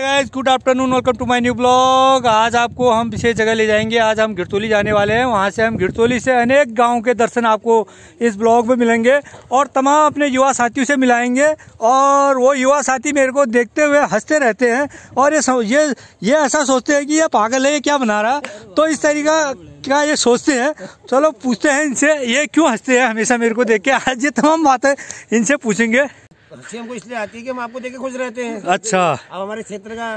Guys good afternoon welcome to my new blog आज आपको हम विशेष जगह ले जाएंगे आज हम घिरतोली जाने वाले हैं वहाँ से हम घिरतोली से अनेक गांव के दर्शन आपको इस ब्लॉग में मिलेंगे और तमाम अपने युवा साथियों से मिलाएंगे और वो युवा साथी मेरे को देखते हुए हंसते रहते हैं और ये ये ये ऐसा सोचते हैं कि ये पागल है ये क्या बना रहा तो इस तरीका क्या ये सोचते हैं चलो पूछते हैं इनसे ये क्यों हंसते हैं हमेशा मेरे को देख के आज ये तमाम बातें इनसे पूछेंगे खुशी हमको इसलिए आती है कि हम आपको देखे खुश रहते हैं अच्छा अब हमारे क्षेत्र का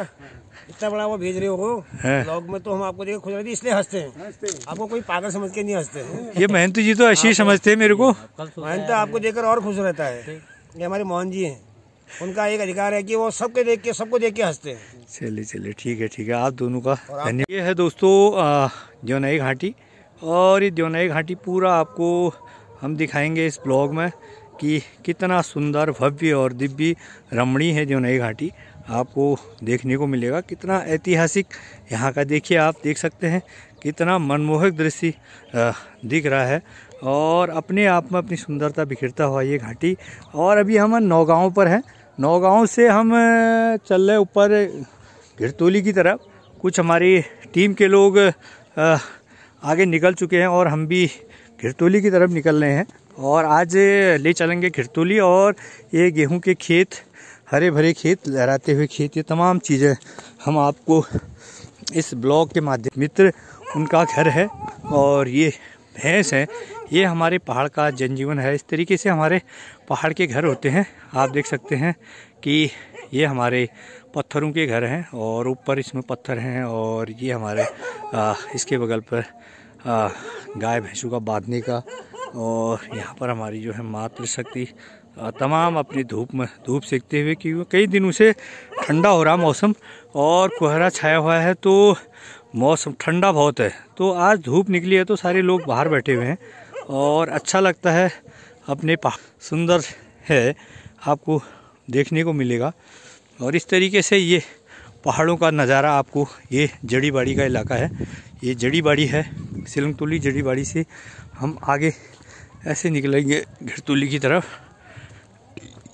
इतना बड़ा वो भेज रहे हो ब्लॉग में तो हम आपको देखे खुश रहते इसलिए हंसते हैं आपको कोई पागल समझ के नहीं हंसते ये महंत जी तो अच्छी समझते है मेरे को महंत आपको देखकर और खुश रहता है ये हमारे मोहन जी है उनका एक अधिकार है कि वो सबके देख के सबको देख के हंसते हैं चलिए चलिए ठीक है ठीक है आप दोनों का धन्यवाद ये है दोस्तों जोनाई घाटी और ये जोनाई घाटी पूरा आपको हम दिखाएंगे इस ब्लॉग में कि कितना सुंदर भव्य और दिव्य रमणीय है जो नई घाटी आपको देखने को मिलेगा कितना ऐतिहासिक यहाँ का देखिए आप देख सकते हैं कितना मनमोहक दृश्य दिख रहा है और अपने आप में अपनी सुंदरता बिखिरता हुआ ये घाटी और अभी हम नौगांव पर हैं नौगांव से हम चल रहे ऊपर घिरतोली की तरफ कुछ हमारी टीम के लोग आगे निकल चुके हैं और हम भी घिरतोली की तरफ निकल रहे हैं और आज ले चलेंगे खिरतुली और ये गेहूं के खेत हरे भरे खेत लहराते हुए खेत ये तमाम चीज़ें हम आपको इस ब्लॉग के माध्यम मित्र उनका घर है और ये भैंस है ये हमारे पहाड़ का जनजीवन है इस तरीके से हमारे पहाड़ के घर होते हैं आप देख सकते हैं कि ये हमारे पत्थरों के घर हैं और ऊपर इसमें पत्थर हैं और ये हमारे आ, इसके बगल पर गाय भैंसों का बांधने का और यहाँ पर हमारी जो है मातृशक्ति तमाम अपनी धूप में धूप सेकते हुए क्योंकि कई दिनों से ठंडा हो रहा मौसम और कोहरा छाया हुआ है तो मौसम ठंडा बहुत है तो आज धूप निकली है तो सारे लोग बाहर बैठे हुए हैं और अच्छा लगता है अपने सुंदर है आपको देखने को मिलेगा और इस तरीके से ये पहाड़ों का नज़ारा आपको ये जड़ी बाड़ी का इलाका है ये जड़ी बाड़ी है सिलंगतुली जड़ी बाड़ी से हम आगे ऐसे निकलेंगे घिरतुली की तरफ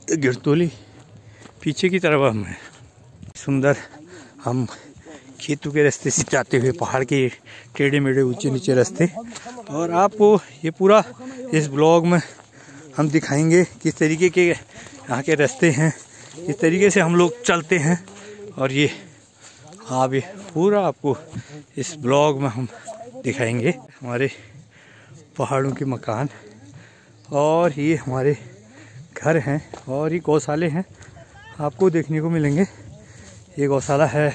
तो घिरतुली पीछे की तरफ हम हैं सुंदर हम खेतों के रास्ते से जाते हुए पहाड़ के टेढ़े मेढ़े ऊंचे नीचे रास्ते और आपको ये पूरा इस ब्लॉग में हम दिखाएंगे किस तरीके के यहाँ के रास्ते हैं किस तरीके से हम लोग चलते हैं और ये आप हाँ, ये पूरा आपको इस ब्लॉग में हम दिखाएंगे हमारे पहाड़ों के मकान और ये हमारे घर हैं और ये गौशाले हैं आपको देखने को मिलेंगे ये गौशाला है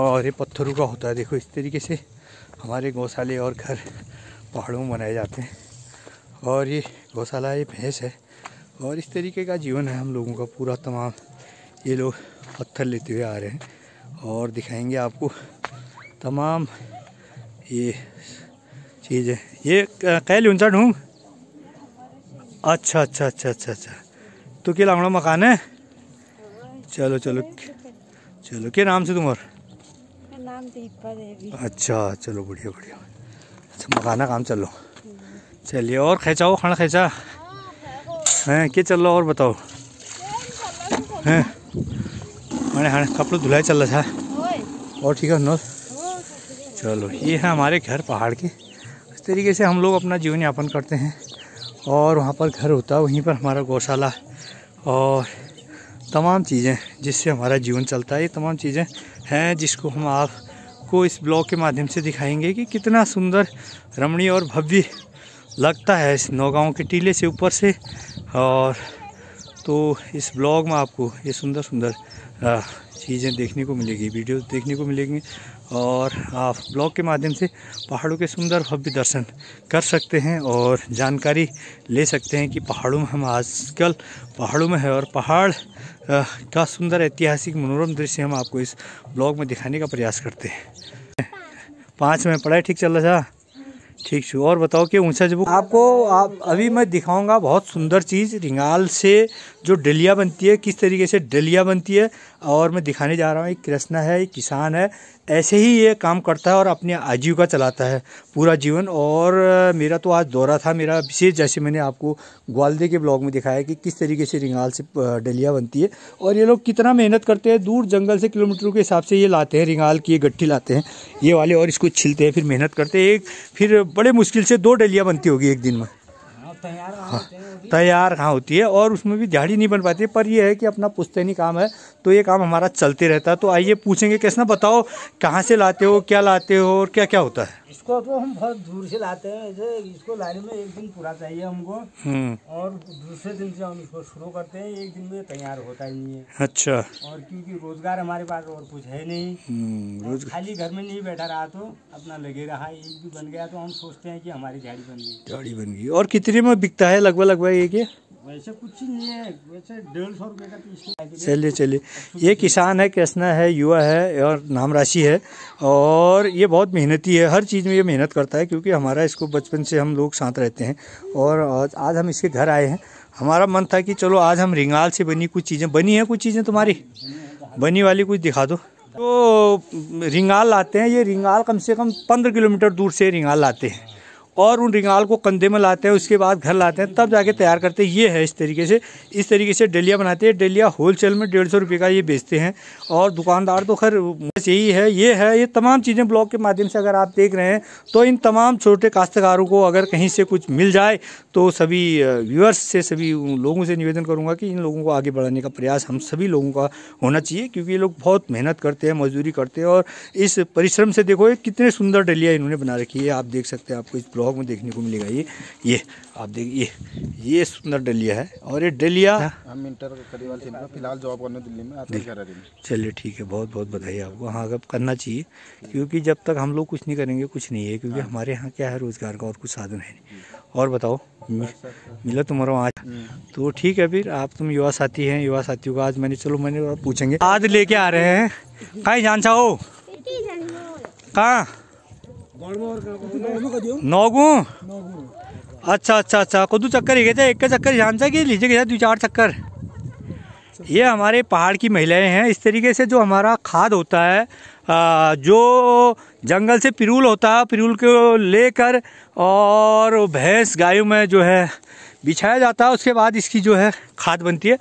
और ये पत्थरों का होता है देखो इस तरीके से हमारे गौशाले और घर पहाड़ों में बनाए जाते हैं और ये गौशाला ये भैंस है और इस तरीके का जीवन है हम लोगों का पूरा तमाम ये लोग पत्थर लेते हुए आ रहे हैं और दिखाएंगे आपको तमाम ये चीज़ें ये कैल उन्चा ढूँढ अच्छा अच्छा अच्छा अच्छा अच्छा तो क्या लावड़ा मकान है चलो चलो चलो क्या नाम से तुम और अच्छा चलो बढ़िया बढ़िया अच्छा मकाना काम चलो चलिए और खेचाओ खाना खेचा हैं क्या चल रहा और बताओ हैं हाँ हाँ कपड़े धुलाई चल रहा था और ठीक है नोर चलो ये है हमारे घर पहाड़ के इस तरीके से हम लोग अपना जीवन यापन करते हैं और वहाँ पर घर होता है वहीं पर हमारा गौशाला और तमाम चीज़ें जिससे हमारा जीवन चलता है ये तमाम चीज़ें हैं जिसको हम आपको इस ब्लॉग के माध्यम से दिखाएंगे कि कितना सुंदर रमणीय और भव्य लगता है इस नौगांव के टीले से ऊपर से और तो इस ब्लॉग में आपको ये सुंदर सुंदर चीज़ें देखने को मिलेगी वीडियो देखने को मिलेंगी और आप ब्लॉग के माध्यम से पहाड़ों के सुंदर भव्य दर्शन कर सकते हैं और जानकारी ले सकते हैं कि पहाड़ों में हम आजकल पहाड़ों में है और पहाड़ का सुंदर ऐतिहासिक मनोरम दृश्य हम आपको इस ब्लॉग में दिखाने का प्रयास करते हैं पाँच में पढ़ाई ठीक चल रहा था ठीक छू और बताओ कि ऊंचा जब आपको आप अभी मैं दिखाऊंगा बहुत सुंदर चीज़ रिंगाल से जो डलिया बनती है किस तरीके से डलिया बनती है और मैं दिखाने जा रहा हूँ एक कृष्णा है एक किसान है ऐसे ही ये काम करता है और अपने आजीविका चलाता है पूरा जीवन और मेरा तो आज दौरा था मेरा विशेष जैसे मैंने आपको ग्वालदे के ब्लॉग में दिखाया कि किस तरीके से रिंगाल से डलिया बनती है और ये लोग कितना मेहनत करते हैं दूर जंगल से किलोमीटरों के हिसाब से ये लाते हैं रिंगाल की ये गट्ठी लाते हैं ये वाले और इसको छिलते हैं फिर मेहनत करते हैं एक फिर बड़े मुश्किल से दो डलिया बनती होगी एक दिन में तैयार हाँ तैयार होती है और उसमें भी झाड़ी नहीं बन पाती पर यह है कि अपना पुस्तैनी काम है तो ये काम हमारा चलते रहता है तो आइए पूछेंगे कैसे ना बताओ कहाँ से लाते हो क्या लाते हो और क्या क्या होता है इसको तो हम बहुत दूर से लाते हैं ऐसे इसको लाने में एक दिन पूरा चाहिए हमको हम्म। और दूसरे दिन से हम इसको शुरू करते हैं एक दिन में तैयार होता ही है अच्छा और क्योंकि रोजगार हमारे पास और कुछ है नहीं हम्म, रोज खाली घर में नहीं बैठा रहा तो अपना लगे रहा एक भी बन गया तो हम सोचते हैं कि हमारी झाड़ी बन गई झाड़ी बन गई और कितने में बिकता है लगभग लगभग एक वैसे कुछ नहीं है वैसे डेढ़ सौ रुपये का पीस चलिए चलिए ये किसान है कृष्णा है युवा है और नाम राशि है और ये बहुत मेहनती है हर चीज़ में ये मेहनत करता है क्योंकि हमारा इसको बचपन से हम लोग साथ रहते हैं और आज हम इसके घर आए हैं हमारा मन था कि चलो आज हम रिंगाल से बनी कुछ चीज़ें बनी हैं कुछ चीज़ें तुम्हारी बनी वाली कुछ दिखा दो तो रिंगाल लाते हैं ये रिंगाल कम से कम पंद्रह किलोमीटर दूर से रिंगाल लाते हैं और उन रिंगाल को कंधे में लाते हैं उसके बाद घर लाते हैं तब जाके तैयार करते हैं ये है इस तरीके से इस तरीके से डलिया बनाते हैं डलिया होलसेल में डेढ़ सौ रुपये का ये बेचते हैं और दुकानदार तो खैर बस यही है ये है ये तमाम चीज़ें ब्लॉग के माध्यम से अगर आप देख रहे हैं तो इन तमाम छोटे काश्तकारों को अगर कहीं से कुछ मिल जाए तो सभी व्यूअर्स से सभी लोगों से निवेदन करूँगा कि इन लोगों को आगे बढ़ाने का प्रयास हम सभी लोगों का होना चाहिए क्योंकि ये लोग बहुत मेहनत करते हैं मजदूरी करते हैं और इस परिश्रम से देखो ये कितने सुंदर डलिया इन्होंने बना रखी है आप देख सकते हैं आपको इस ब्लॉग ब्लॉग में देखने को मिलेगा ये ये आप देखिए ये ये सुंदर डलिया है और ये डलिया हाँ। हम इंटर फिलहाल जॉब करने दिल्ली में चलिए ठीक है बहुत बहुत बधाई आपको हाँ अगर करना चाहिए क्योंकि जब तक हम लोग कुछ नहीं करेंगे कुछ नहीं है क्योंकि हाँ। हमारे यहाँ क्या है रोज़गार का और कुछ साधन है नहीं और बताओ मिला तुम्हारा आज हम्म। तो ठीक है फिर आप तुम युवा साथी हैं युवा साथियों का आज मैंने चलो मैंने पूछेंगे आज लेके आ रहे हैं कहीं जान चाहो कहाँ नौगू अच्छा अच्छा अच्छा कुदू चक्कर ही गए थे एक का चक्कर ध्यान सा कि लीजिए दो चार चक्कर ये हमारे पहाड़ की महिलाएं हैं इस तरीके से जो हमारा खाद होता है जो जंगल से पिरूल होता है पिरूल को लेकर और भैंस गायों में जो है बिछाया जाता है उसके बाद इसकी जो है खाद बनती है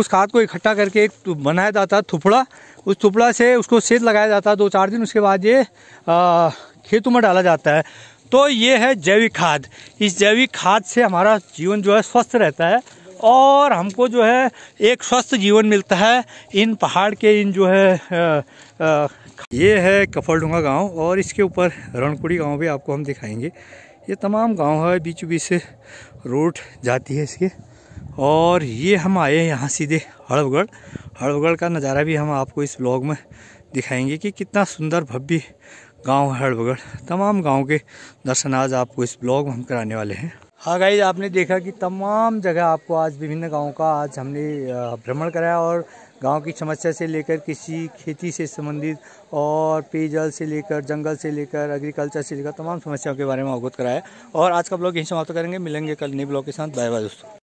उस खाद को इकट्ठा करके एक बनाया जाता है थुपड़ा उस थुपड़ा से उसको सेत लगाया जाता है दो चार दिन उसके बाद ये खेतों में डाला जाता है तो ये है जैविक खाद इस जैविक खाद से हमारा जीवन जो है स्वस्थ रहता है और हमको जो है एक स्वस्थ जीवन मिलता है इन पहाड़ के इन जो है आ, आ, ये है कफलडूंगा गांव और इसके ऊपर रणकुड़ी गांव भी आपको हम दिखाएंगे ये तमाम गांव है बीच बीच से रोड जाती है इसके और ये हम आए हैं यहाँ सीधे हड़वगढ़ हड़वगढ़ का नज़ारा भी हम आपको इस ब्लॉग में दिखाएंगे कि कितना सुंदर भव्य गांव हड़बगड़ तमाम गांव के दर्शन आज आपको इस ब्लॉग में हम कराने वाले हैं हाँ गाइज आपने देखा कि तमाम जगह आपको आज विभिन्न गाँव का आज हमने भ्रमण कराया और गांव की समस्या से लेकर किसी खेती से संबंधित और पेयजल से लेकर जंगल से लेकर एग्रीकल्चर से लेकर तमाम समस्याओं के बारे में अवगत कराया और आज का ब्लॉग यहीं समाप्त करेंगे मिलेंगे कल नए ब्लॉग के साथ बाय बाय दोस्तों